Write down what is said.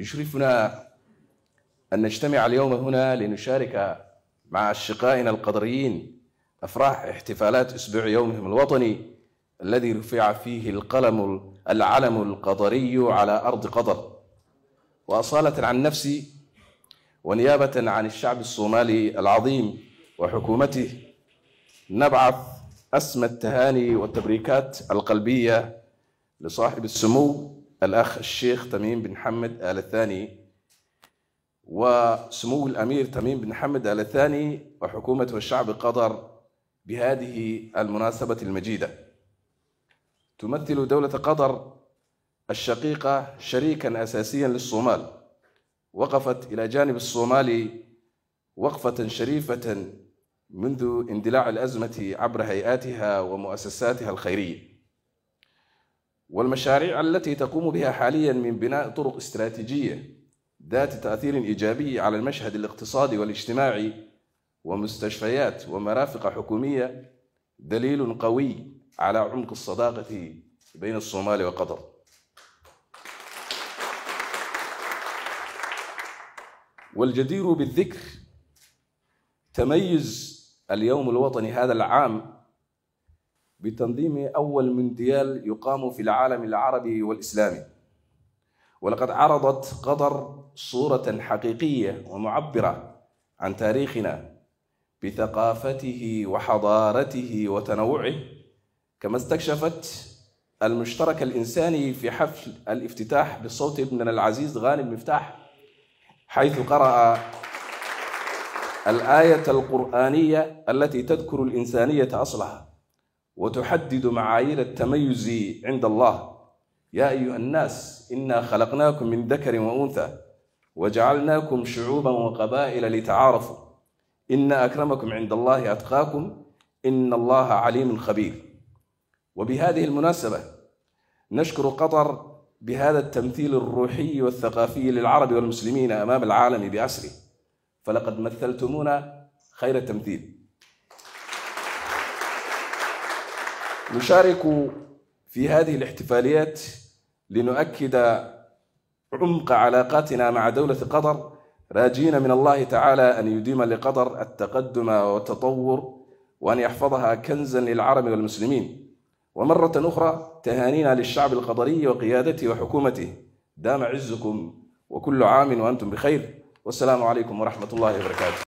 يشرفنا أن نجتمع اليوم هنا لنشارك مع أشقائنا القدريين أفراح احتفالات أسبوع يومهم الوطني الذي رفع فيه القلم العلم القدري على أرض قطر وأصالة عن نفسي ونيابة عن الشعب الصومالي العظيم وحكومته نبعث أسمى التهاني والتبريكات القلبية لصاحب السمو الأخ الشيخ تميم بن حمد آل الثاني وسمو الأمير تميم بن حمد آل الثاني وحكومة الشعب قطر بهذه المناسبة المجيدة تمثل دولة قطر الشقيقة شريكا أساسيا للصومال وقفت إلى جانب الصومال وقفة شريفة منذ اندلاع الأزمة عبر هيئاتها ومؤسساتها الخيرية والمشاريع التي تقوم بها حاليا من بناء طرق استراتيجيه ذات تاثير ايجابي على المشهد الاقتصادي والاجتماعي ومستشفيات ومرافق حكوميه دليل قوي على عمق الصداقه بين الصومال وقطر. والجدير بالذكر تميز اليوم الوطني هذا العام بتنظيم أول مونديال يقام في العالم العربي والإسلامي ولقد عرضت قطر صورة حقيقية ومعبرة عن تاريخنا بثقافته وحضارته وتنوعه كما استكشفت المشترك الإنساني في حفل الافتتاح بصوت ابننا العزيز غانم مفتاح حيث قرأ الآية القرآنية التي تذكر الإنسانية أصلها وتحدد معايير التميز عند الله يا أيها الناس إنا خلقناكم من ذكر وأنثى وجعلناكم شعوبا وقبائل لتعارفوا إن أكرمكم عند الله أتقاكم إن الله عليم خبير وبهذه المناسبة نشكر قطر بهذا التمثيل الروحي والثقافي للعرب والمسلمين أمام العالم بأسره فلقد مثلتمونا خير تمثيل نشارك في هذه الاحتفاليات لنؤكد عمق علاقاتنا مع دولة قطر راجين من الله تعالى أن يديم لقطر التقدم والتطور وأن يحفظها كنزا للعرب والمسلمين ومرة أخرى تهانينا للشعب القطري وقيادته وحكومته دام عزكم وكل عام وأنتم بخير والسلام عليكم ورحمة الله وبركاته